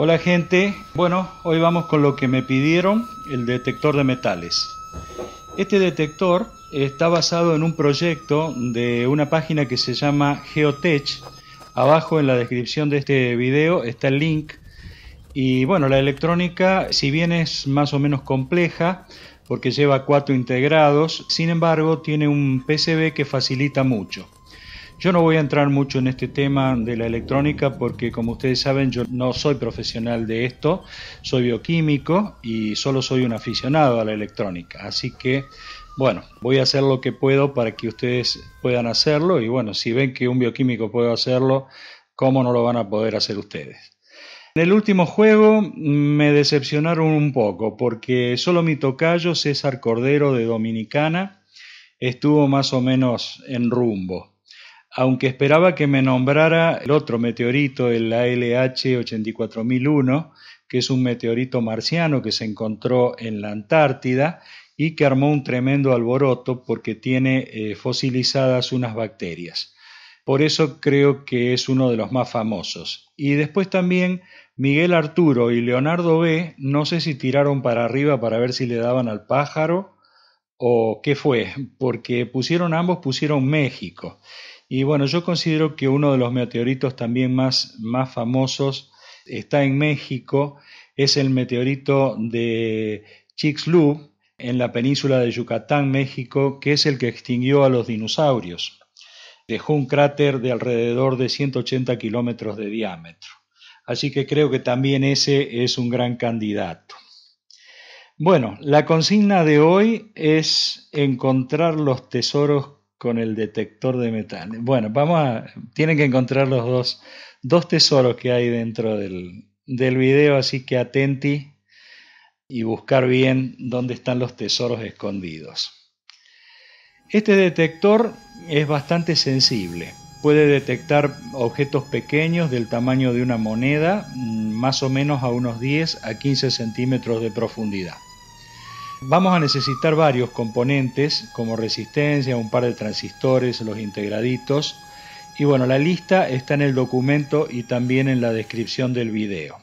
Hola gente, bueno, hoy vamos con lo que me pidieron, el detector de metales. Este detector está basado en un proyecto de una página que se llama Geotech. Abajo en la descripción de este video está el link. Y bueno, la electrónica, si bien es más o menos compleja, porque lleva cuatro integrados, sin embargo tiene un PCB que facilita mucho. Yo no voy a entrar mucho en este tema de la electrónica porque como ustedes saben yo no soy profesional de esto, soy bioquímico y solo soy un aficionado a la electrónica. Así que bueno, voy a hacer lo que puedo para que ustedes puedan hacerlo y bueno, si ven que un bioquímico puede hacerlo, ¿cómo no lo van a poder hacer ustedes? En el último juego me decepcionaron un poco porque solo mi tocayo César Cordero de Dominicana estuvo más o menos en rumbo aunque esperaba que me nombrara el otro meteorito, el ALH 84001, que es un meteorito marciano que se encontró en la Antártida y que armó un tremendo alboroto porque tiene eh, fosilizadas unas bacterias. Por eso creo que es uno de los más famosos. Y después también Miguel Arturo y Leonardo B. No sé si tiraron para arriba para ver si le daban al pájaro o qué fue, porque pusieron ambos, pusieron México. Y bueno, yo considero que uno de los meteoritos también más, más famosos está en México, es el meteorito de Chicxulub en la península de Yucatán, México, que es el que extinguió a los dinosaurios. Dejó un cráter de alrededor de 180 kilómetros de diámetro. Así que creo que también ese es un gran candidato. Bueno, la consigna de hoy es encontrar los tesoros con el detector de metales, Bueno, vamos a, tienen que encontrar los dos, dos tesoros que hay dentro del, del video, así que atenti y buscar bien dónde están los tesoros escondidos. Este detector es bastante sensible. Puede detectar objetos pequeños del tamaño de una moneda, mm, más o menos a unos 10 a 15 centímetros de profundidad. Vamos a necesitar varios componentes como resistencia, un par de transistores, los integraditos. Y bueno, la lista está en el documento y también en la descripción del video.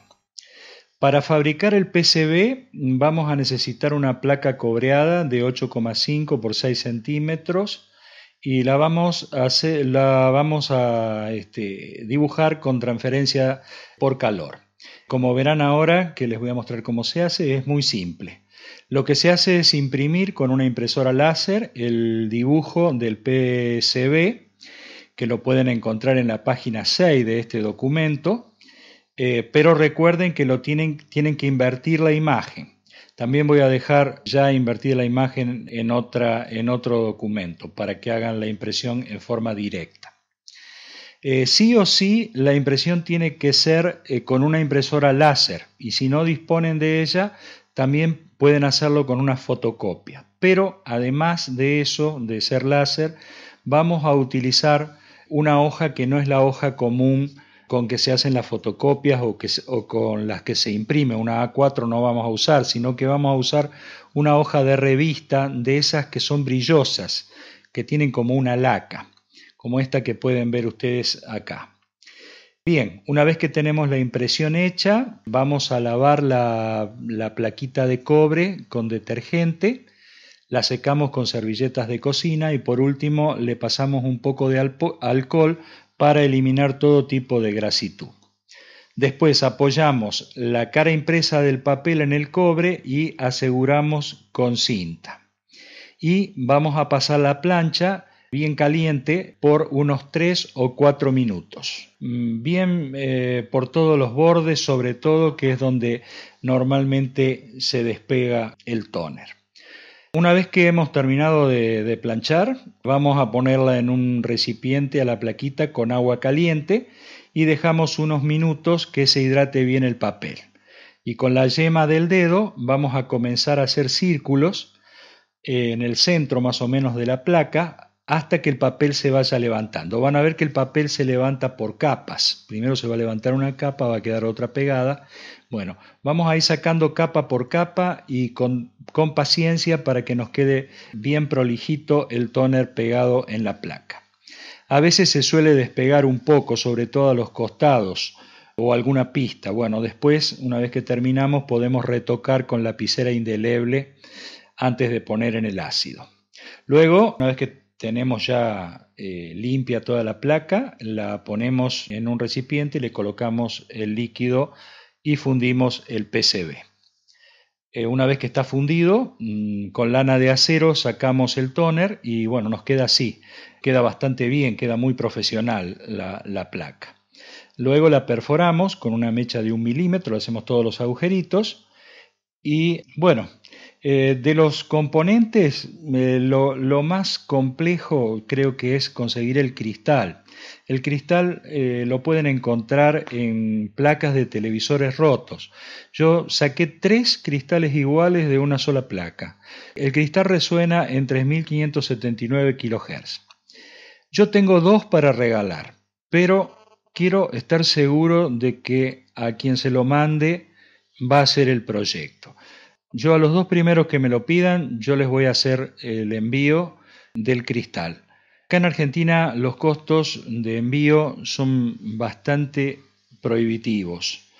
Para fabricar el PCB vamos a necesitar una placa cobreada de 8,5 por 6 centímetros y la vamos a, este, dibujar con transferencia por calor. Como verán ahora, que les voy a mostrar cómo se hace, es muy simple. Lo que se hace es imprimir con una impresora láser el dibujo del PCB, que lo pueden encontrar en la página 6 de este documento, eh, pero recuerden que lo tienen, tienen que invertir la imagen. También voy a dejar ya invertir la imagen en, otra, en otro documento para que hagan la impresión en forma directa. Eh, sí o sí, la impresión tiene que ser eh, con una impresora láser y si no disponen de ella, también pueden hacerlo con una fotocopia. Pero además de eso, de ser láser, vamos a utilizar una hoja que no es la hoja común con que se hacen las fotocopias o, con las que se imprime. Una A4 no vamos a usar, sino que vamos a usar una hoja de revista de esas que son brillosas, que tienen como una laca, como esta que pueden ver ustedes acá. Bien, una vez que tenemos la impresión hecha, vamos a lavar la, plaquita de cobre con detergente, la secamos con servilletas de cocina y por último le pasamos un poco de alcohol para eliminar todo tipo de grasitud. Después apoyamos la cara impresa del papel en el cobre y aseguramos con cinta. Y vamos a pasar la plancha bien caliente por unos 3 o 4 minutos. Mm, bien eh, por todos los bordes, sobre todo que es donde normalmente se despega el tóner. Una vez que hemos terminado de, de planchar, vamos a ponerla en un recipiente a la plaquita con agua caliente y dejamos unos minutos que se hidrate bien el papel. Y con la yema del dedo vamos a comenzar a hacer círculos en el centro más o menos de la placa hasta que el papel se vaya levantando. Van a ver que el papel se levanta por capas. Primero se va a levantar una capa, va a quedar otra pegada. Bueno, vamos a ir sacando capa por capa y con, con paciencia para que nos quede bien prolijito el tóner pegado en la placa. A veces se suele despegar un poco, sobre todo a los costados o alguna pista. Bueno, después, una vez que terminamos, podemos retocar con lapicera indeleble antes de poner en el ácido. Luego, una vez que tenemos ya eh, limpia toda la placa, la ponemos en un recipiente, le colocamos el líquido y fundimos el PCB. Eh, una vez que está fundido, mm, con lana de acero sacamos el toner y bueno, nos queda así. Queda bastante bien, queda muy profesional la, placa. Luego la perforamos con una mecha de un milímetro, hacemos todos los agujeritos y bueno, eh, de los componentes, eh, lo, más complejo creo que es conseguir el cristal. El cristal eh, lo pueden encontrar en placas de televisores rotos. Yo saqué tres cristales iguales de una sola placa. El cristal resuena en 3.579 kHz. Yo tengo dos para regalar, pero quiero estar seguro de que a quien se lo mande va a ser el proyecto. Yo a los dos primeros que me lo pidan, yo les voy a hacer el envío del cristal. Acá en Argentina los costos de envío son bastante prohibitivos.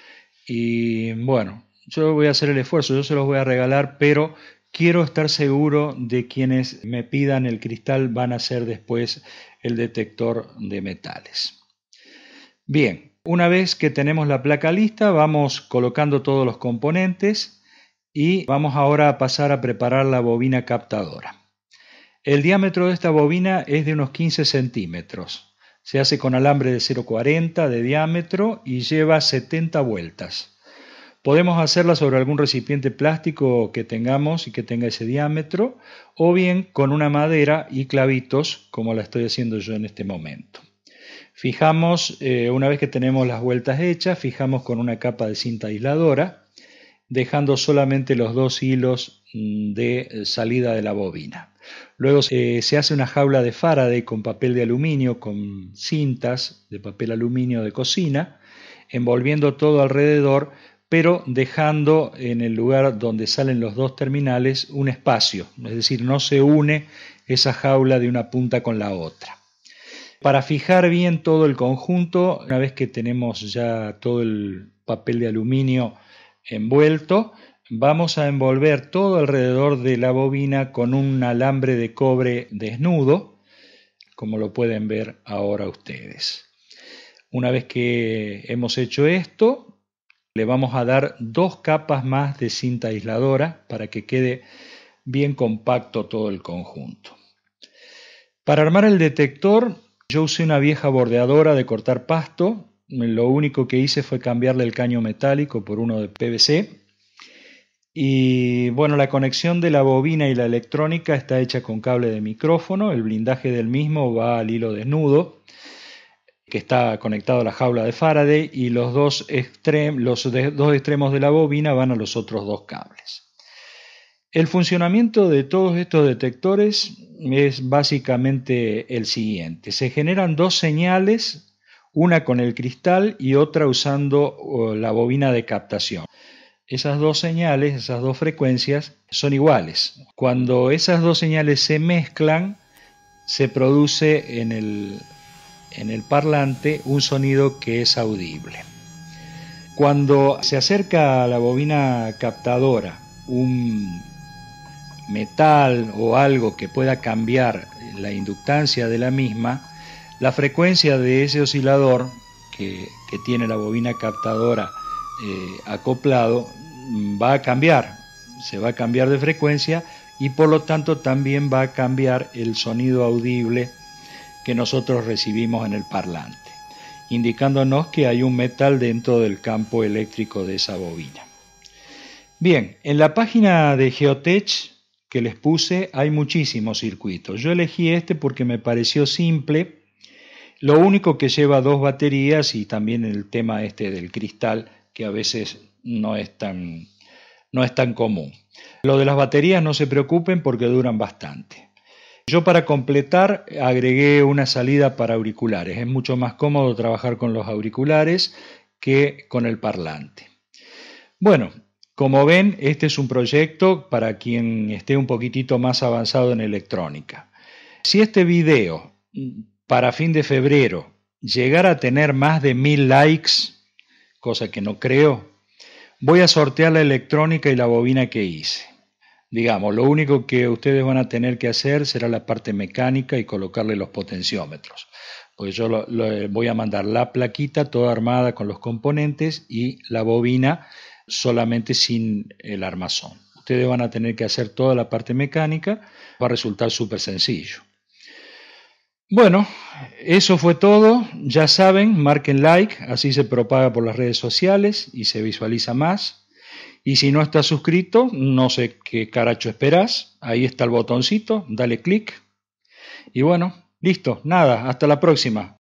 Y bueno, yo voy a hacer el esfuerzo, yo se los voy a regalar, pero quiero estar seguro de quienes me pidan el cristal van a ser después el detector de metales. Bien, una vez que tenemos la placa lista, vamos colocando todos los componentes y vamos ahora a pasar a preparar la bobina captadora. El diámetro de esta bobina es de unos 15 centímetros. Se hace con alambre de 0,40 de diámetro y lleva 70 vueltas. Podemos hacerla sobre algún recipiente plástico que tengamos y que tenga ese diámetro, o bien con una madera y clavitos, como la estoy haciendo yo en este momento. Fijamos, eh, una vez que tenemos las vueltas hechas, fijamos con una capa de cinta aisladora dejando solamente los dos hilos mm, de eh, salida de la bobina. Luego se hace una jaula de Faraday con papel de aluminio, con cintas de papel aluminio de cocina, envolviendo todo alrededor, pero dejando en el lugar donde salen los dos terminales un espacio, es decir, no se une esa jaula de una punta con la otra. Para fijar bien todo el conjunto, una vez que tenemos ya todo el papel de aluminio envuelto, vamos a envolver todo alrededor de la bobina con un alambre de cobre desnudo, como lo pueden ver ahora ustedes. Una vez que hemos hecho esto, le vamos a dar dos capas más de cinta aisladora para que quede bien compacto todo el conjunto. Para armar el detector, yo usé una vieja bordeadora de cortar pasto lo único que hice fue cambiarle el caño metálico por uno de PVC. Y bueno, la conexión de la bobina y la electrónica está hecha con cable de micrófono, el blindaje del mismo va al hilo desnudo que está conectado a la jaula de Faraday y los dos, los dos extremos de la bobina van a los otros dos cables. El funcionamiento de todos estos detectores es básicamente el siguiente. Se generan dos señales una con el cristal y otra usando la bobina de captación. Esas dos señales, esas dos frecuencias son iguales. Cuando esas dos señales se mezclan, se produce en el, parlante un sonido que es audible. Cuando se acerca a la bobina captadora un metal o algo que pueda cambiar la inductancia de la misma, la frecuencia de ese oscilador que, tiene la bobina captadora eh, acoplado mm, va a cambiar, se va a cambiar de frecuencia y por lo tanto también va a cambiar el sonido audible que nosotros recibimos en el parlante, indicándonos que hay un metal dentro del campo eléctrico de esa bobina. Bien, en la página de Geotech que les puse hay muchísimos circuitos. Yo elegí este porque me pareció simple lo único que lleva dos baterías y también el tema este del cristal que a veces no es tan, no es tan común. Lo de las baterías no se preocupen porque duran bastante. Yo para completar agregué una salida para auriculares. Es mucho más cómodo trabajar con los auriculares que con el parlante. Bueno, como ven, este es un proyecto para quien esté un poquitito más avanzado en electrónica. Si este video para fin de febrero llegar a tener más de mil likes, cosa que no creo, voy a sortear la electrónica y la bobina que hice. Digamos, lo único que ustedes van a tener que hacer será la parte mecánica y colocarle los potenciómetros. Pues yo eh, voy a mandar la plaquita toda armada con los componentes y la bobina solamente sin el armazón. Ustedes van a tener que hacer toda la parte mecánica, va a resultar súper sencillo. Bueno, eso fue todo. Ya saben, marquen like, así se propaga por las redes sociales y se visualiza más. Y si no estás suscrito, no sé qué caracho esperas. Ahí está el botoncito, dale clic. Y bueno, listo, nada, hasta la próxima.